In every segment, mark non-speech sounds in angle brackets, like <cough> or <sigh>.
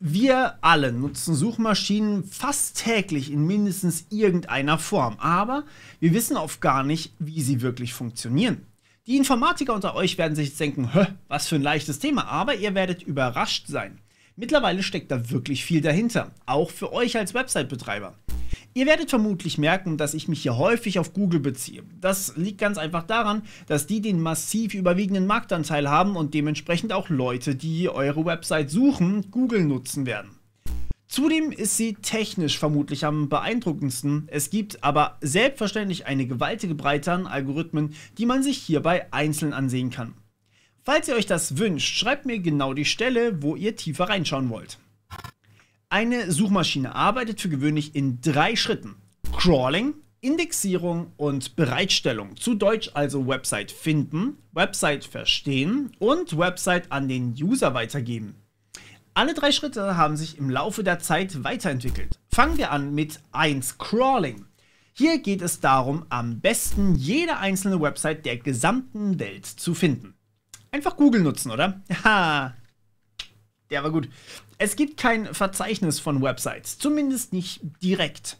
Wir alle nutzen Suchmaschinen fast täglich in mindestens irgendeiner Form, aber wir wissen oft gar nicht, wie sie wirklich funktionieren. Die Informatiker unter euch werden sich jetzt denken, Hö, was für ein leichtes Thema, aber ihr werdet überrascht sein. Mittlerweile steckt da wirklich viel dahinter, auch für euch als Website-Betreiber. Ihr werdet vermutlich merken, dass ich mich hier häufig auf Google beziehe. Das liegt ganz einfach daran, dass die den massiv überwiegenden Marktanteil haben und dementsprechend auch Leute, die eure Website suchen, Google nutzen werden. Zudem ist sie technisch vermutlich am beeindruckendsten. Es gibt aber selbstverständlich eine gewaltige Breite an Algorithmen, die man sich hierbei einzeln ansehen kann. Falls ihr euch das wünscht, schreibt mir genau die Stelle, wo ihr tiefer reinschauen wollt. Eine Suchmaschine arbeitet für gewöhnlich in drei Schritten. Crawling, Indexierung und Bereitstellung. Zu Deutsch also Website finden, Website verstehen und Website an den User weitergeben. Alle drei Schritte haben sich im Laufe der Zeit weiterentwickelt. Fangen wir an mit 1 Crawling. Hier geht es darum, am besten jede einzelne Website der gesamten Welt zu finden. Einfach Google nutzen, oder? <laughs> Ha, der war gut. Es gibt kein Verzeichnis von Websites, zumindest nicht direkt.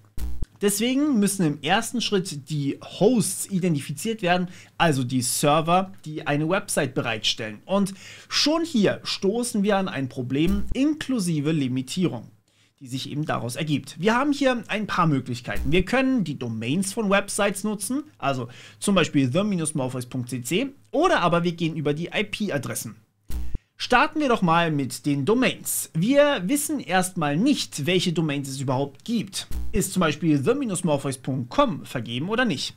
Deswegen müssen im ersten Schritt die Hosts identifiziert werden, also die Server, die eine Website bereitstellen. Und schon hier stoßen wir an ein Problem inklusive Limitierung, die sich eben daraus ergibt. Wir haben hier ein paar Möglichkeiten. Wir können die Domains von Websites nutzen, also zum Beispiel the morphoscc oder aber wir gehen über die IP-Adressen. Starten wir doch mal mit den Domains. Wir wissen erstmal nicht, welche Domains es überhaupt gibt. Ist zum Beispiel the-morpheus.com vergeben oder nicht?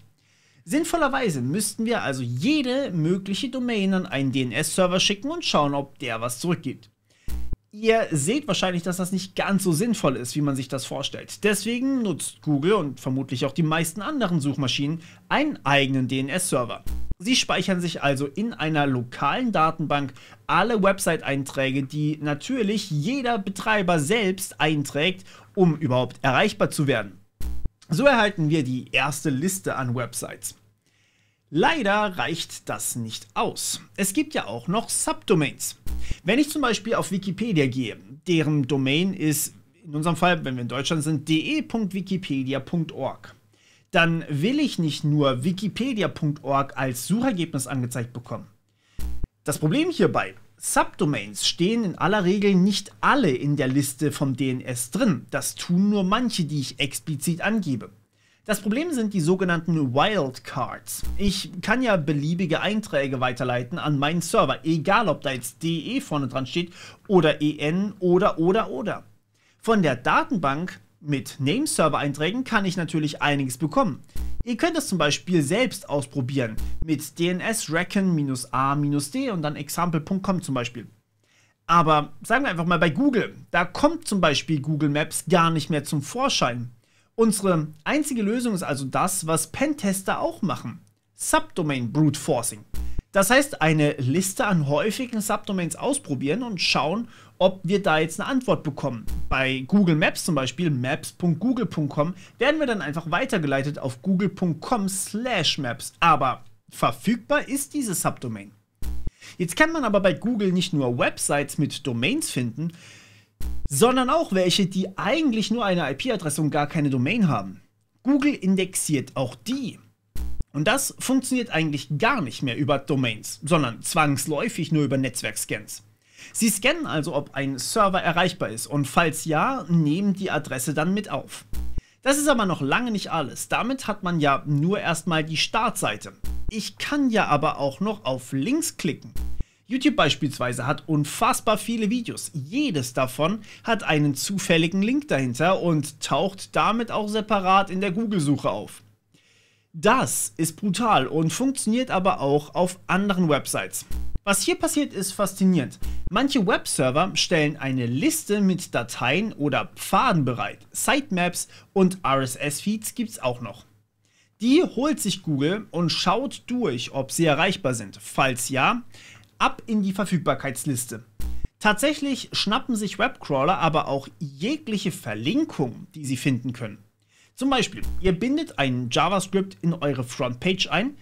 Sinnvollerweise müssten wir also jede mögliche Domain an einen DNS-Server schicken und schauen, ob der was zurückgibt. Ihr seht wahrscheinlich, dass das nicht ganz so sinnvoll ist, wie man sich das vorstellt. Deswegen nutzt Google und vermutlich auch die meisten anderen Suchmaschinen einen eigenen DNS-Server. Sie speichern sich also in einer lokalen Datenbank alle Website-Einträge, die natürlich jeder Betreiber selbst einträgt, um überhaupt erreichbar zu werden. So erhalten wir die erste Liste an Websites. Leider reicht das nicht aus. Es gibt ja auch noch Subdomains. Wenn ich zum Beispiel auf Wikipedia gehe, deren Domain ist in unserem Fall, wenn wir in Deutschland sind, de.wikipedia.org, dann will ich nicht nur wikipedia.org als Suchergebnis angezeigt bekommen. Das Problem hierbei, Subdomains stehen in aller Regel nicht alle in der Liste vom DNS drin. Das tun nur manche, die ich explizit angebe. Das Problem sind die sogenannten Wildcards. Ich kann ja beliebige Einträge weiterleiten an meinen Server, egal ob da jetzt DE vorne dran steht oder EN oder oder oder. Von der Datenbank mit Name-Server-Einträgen kann ich natürlich einiges bekommen. Ihr könnt das zum Beispiel selbst ausprobieren mit dns-reckon-a-d und dann example.com zum Beispiel. Aber sagen wir einfach mal bei Google, da kommt zum Beispiel Google Maps gar nicht mehr zum Vorschein. Unsere einzige Lösung ist also das, was Pentester auch machen. Subdomain Brute Forcing. Das heißt, eine Liste an häufigen Subdomains ausprobieren und schauen, ob wir da jetzt eine Antwort bekommen. Bei Google Maps zum Beispiel, maps.google.com, werden wir dann einfach weitergeleitet auf google.com slash maps. Aber verfügbar ist diese Subdomain. Jetzt kann man aber bei Google nicht nur Websites mit Domains finden, sondern auch welche, die eigentlich nur eine IP-Adresse und gar keine Domain haben. Google indexiert auch die. Und das funktioniert eigentlich gar nicht mehr über Domains, sondern zwangsläufig nur über Netzwerkscans. Sie scannen also, ob ein Server erreichbar ist und falls ja, nehmen die Adresse dann mit auf. Das ist aber noch lange nicht alles. Damit hat man ja nur erstmal die Startseite. Ich kann ja aber auch noch auf Links klicken. YouTube beispielsweise hat unfassbar viele Videos. Jedes davon hat einen zufälligen Link dahinter und taucht damit auch separat in der Google-Suche auf. Das ist brutal und funktioniert aber auch auf anderen Websites. Was hier passiert, ist faszinierend. Manche Webserver stellen eine Liste mit Dateien oder Pfaden bereit. Sitemaps und RSS-Feeds gibt es auch noch. Die holt sich Google und schaut durch, ob sie erreichbar sind. Falls ja, ab in die Verfügbarkeitsliste. Tatsächlich schnappen sich Webcrawler aber auch jegliche Verlinkung, die sie finden können. Zum Beispiel, ihr bindet einen JavaScript in eure Frontpage ein,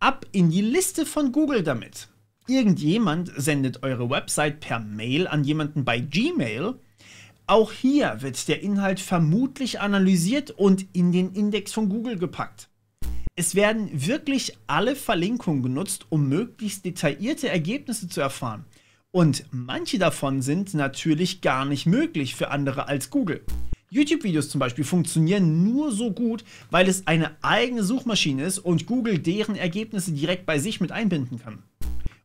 ab in die Liste von Google damit. Irgendjemand sendet eure Website per Mail an jemanden bei Gmail. Auch hier wird der Inhalt vermutlich analysiert und in den Index von Google gepackt. Es werden wirklich alle Verlinkungen genutzt, um möglichst detaillierte Ergebnisse zu erfahren. Und manche davon sind natürlich gar nicht möglich für andere als Google. YouTube-Videos zum Beispiel funktionieren nur so gut, weil es eine eigene Suchmaschine ist und Google deren Ergebnisse direkt bei sich mit einbinden kann.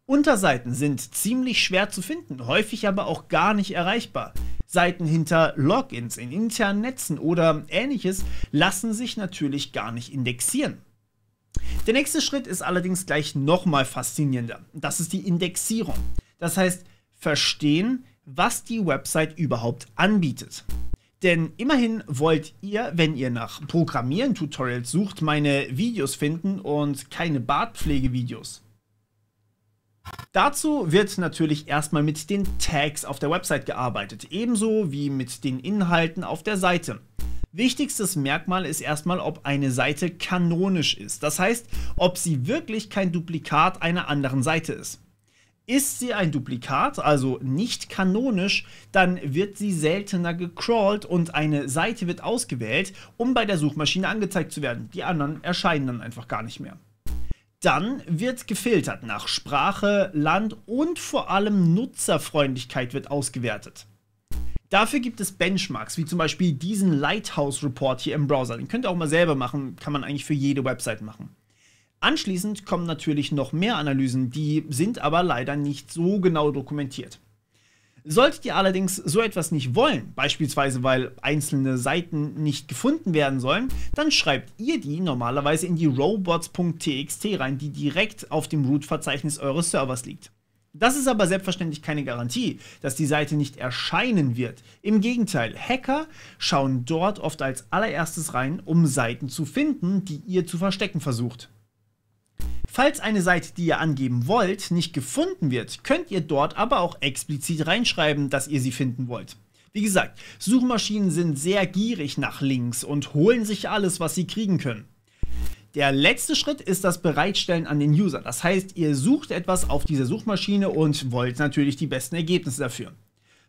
Unterseiten sind ziemlich schwer zu finden, häufig aber auch gar nicht erreichbar. Seiten hinter Logins in internen Netzen oder ähnliches lassen sich natürlich gar nicht indexieren. Der nächste Schritt ist allerdings gleich nochmal faszinierender. Das ist die Indexierung. Das heißt, verstehen, was die Website überhaupt anbietet. Denn immerhin wollt ihr, wenn ihr nach Programmieren-Tutorials sucht, meine Videos finden und keine Bartpflegevideos. Dazu wird natürlich erstmal mit den Tags auf der Website gearbeitet, ebenso wie mit den Inhalten auf der Seite. Wichtigstes Merkmal ist erstmal, ob eine Seite kanonisch ist. Das heißt, ob sie wirklich kein Duplikat einer anderen Seite ist. Ist sie ein Duplikat, also nicht kanonisch, dann wird sie seltener gecrawlt und eine Seite wird ausgewählt, um bei der Suchmaschine angezeigt zu werden. Die anderen erscheinen dann einfach gar nicht mehr. Dann wird gefiltert nach Sprache, Land und vor allem Nutzerfreundlichkeit wird ausgewertet. Dafür gibt es Benchmarks, wie zum Beispiel diesen Lighthouse Report hier im Browser. Den könnt ihr auch mal selber machen, kann man eigentlich für jede Website machen. Anschließend kommen natürlich noch mehr Analysen, die sind aber leider nicht so genau dokumentiert. Solltet ihr allerdings so etwas nicht wollen, beispielsweise weil einzelne Seiten nicht gefunden werden sollen, dann schreibt ihr die normalerweise in die robots.txt rein, die direkt auf dem Root-Verzeichnis eures Servers liegt. Das ist aber selbstverständlich keine Garantie, dass die Seite nicht erscheinen wird. Im Gegenteil, Hacker schauen dort oft als allererstes rein, um Seiten zu finden, die ihr zu verstecken versucht. Falls eine Seite, die ihr angeben wollt, nicht gefunden wird, könnt ihr dort aber auch explizit reinschreiben, dass ihr sie finden wollt. Wie gesagt, Suchmaschinen sind sehr gierig nach Links und holen sich alles, was sie kriegen können. Der letzte Schritt ist das Bereitstellen an den User. Das heißt, ihr sucht etwas auf dieser Suchmaschine und wollt natürlich die besten Ergebnisse dafür.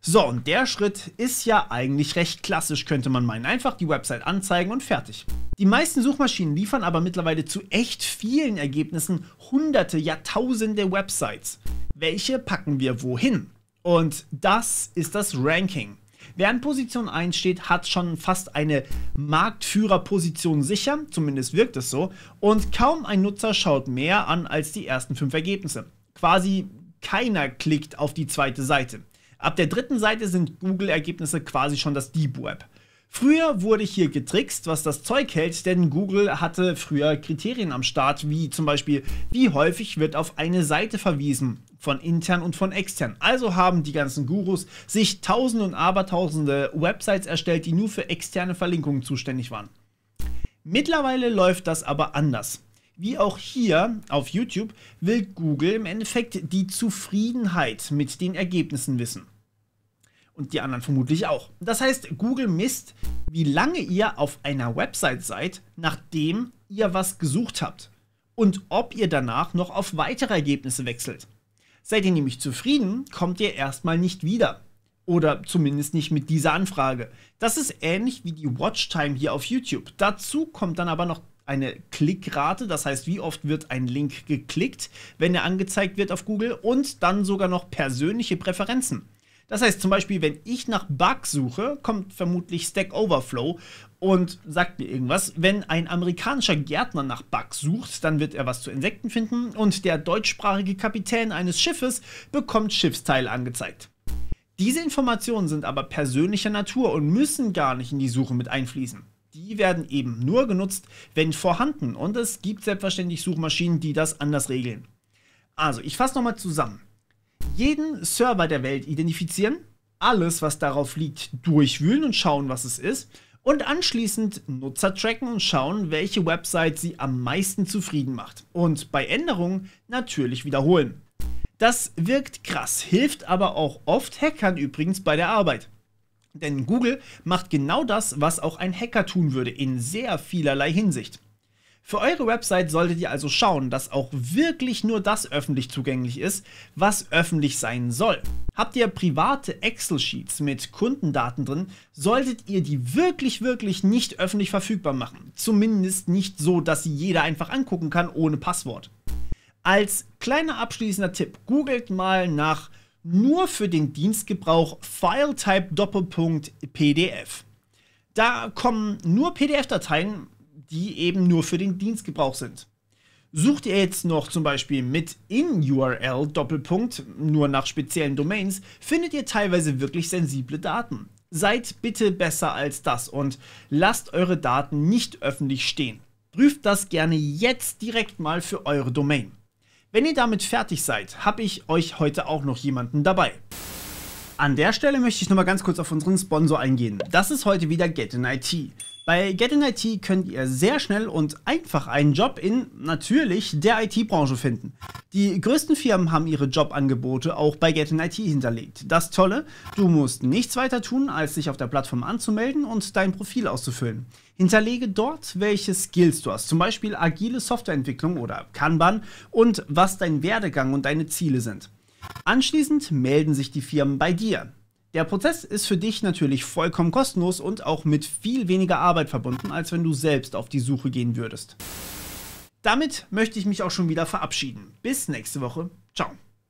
So, und der Schritt ist ja eigentlich recht klassisch, könnte man meinen. Einfach die Website anzeigen und fertig. Die meisten Suchmaschinen liefern aber mittlerweile zu echt vielen Ergebnissen hunderte, ja tausende Websites. Welche packen wir wohin? Und das ist das Ranking. Wer an Position 1 steht, hat schon fast eine Marktführerposition sicher, zumindest wirkt es so, und kaum ein Nutzer schaut mehr an als die ersten fünf Ergebnisse. Quasi keiner klickt auf die zweite Seite. Ab der dritten Seite sind Google-Ergebnisse quasi schon das Deep Web. Früher wurde hier getrickst, was das Zeug hält, denn Google hatte früher Kriterien am Start, wie zum Beispiel, wie häufig wird auf eine Seite verwiesen von intern und von extern. Also haben die ganzen Gurus sich tausende und abertausende Websites erstellt, die nur für externe Verlinkungen zuständig waren. Mittlerweile läuft das aber anders. Wie auch hier auf YouTube will Google im Endeffekt die Zufriedenheit mit den Ergebnissen wissen. Und die anderen vermutlich auch. Das heißt, Google misst, wie lange ihr auf einer Website seid, nachdem ihr was gesucht habt. Und ob ihr danach noch auf weitere Ergebnisse wechselt. Seid ihr nämlich zufrieden, kommt ihr erstmal nicht wieder. Oder zumindest nicht mit dieser Anfrage. Das ist ähnlich wie die Watchtime hier auf YouTube. Dazu kommt dann aber noch eine Klickrate, das heißt, wie oft wird ein Link geklickt, wenn er angezeigt wird auf Google und dann sogar noch persönliche Präferenzen. Das heißt zum Beispiel, wenn ich nach Bug suche, kommt vermutlich Stack Overflow und sagt mir irgendwas. Wenn ein amerikanischer Gärtner nach Bugs sucht, dann wird er was zu Insekten finden und der deutschsprachige Kapitän eines Schiffes bekommt Schiffsteile angezeigt. Diese Informationen sind aber persönlicher Natur und müssen gar nicht in die Suche mit einfließen. Die werden eben nur genutzt, wenn vorhanden und es gibt selbstverständlich Suchmaschinen, die das anders regeln. Also, ich fasse nochmal zusammen jeden Server der Welt identifizieren, alles, was darauf liegt, durchwühlen und schauen, was es ist und anschließend Nutzer tracken und schauen, welche Website sie am meisten zufrieden macht und bei Änderungen natürlich wiederholen. Das wirkt krass, hilft aber auch oft Hackern übrigens bei der Arbeit. Denn Google macht genau das, was auch ein Hacker tun würde, in sehr vielerlei Hinsicht. Für eure Website solltet ihr also schauen, dass auch wirklich nur das öffentlich zugänglich ist, was öffentlich sein soll. Habt ihr private Excel-Sheets mit Kundendaten drin, solltet ihr die wirklich, wirklich nicht öffentlich verfügbar machen. Zumindest nicht so, dass sie jeder einfach angucken kann ohne Passwort. Als kleiner abschließender Tipp, googelt mal nach nur für den Dienstgebrauch Filetype Doppelpunkt PDF. Da kommen nur PDF-Dateien die eben nur für den Dienstgebrauch sind. Sucht ihr jetzt noch zum Beispiel mit in URL Doppelpunkt nur nach speziellen Domains, findet ihr teilweise wirklich sensible Daten. Seid bitte besser als das und lasst eure Daten nicht öffentlich stehen. Prüft das gerne jetzt direkt mal für eure Domain. Wenn ihr damit fertig seid, habe ich euch heute auch noch jemanden dabei. An der Stelle möchte ich nochmal ganz kurz auf unseren Sponsor eingehen. Das ist heute wieder Get in IT. Bei Get IT könnt ihr sehr schnell und einfach einen Job in natürlich der IT-Branche finden. Die größten Firmen haben ihre Jobangebote auch bei Get IT hinterlegt. Das Tolle, du musst nichts weiter tun, als dich auf der Plattform anzumelden und dein Profil auszufüllen. Hinterlege dort, welche Skills du hast, zum Beispiel agile Softwareentwicklung oder Kanban und was dein Werdegang und deine Ziele sind. Anschließend melden sich die Firmen bei dir. Der Prozess ist für dich natürlich vollkommen kostenlos und auch mit viel weniger Arbeit verbunden, als wenn du selbst auf die Suche gehen würdest. Damit möchte ich mich auch schon wieder verabschieden. Bis nächste Woche. Ciao.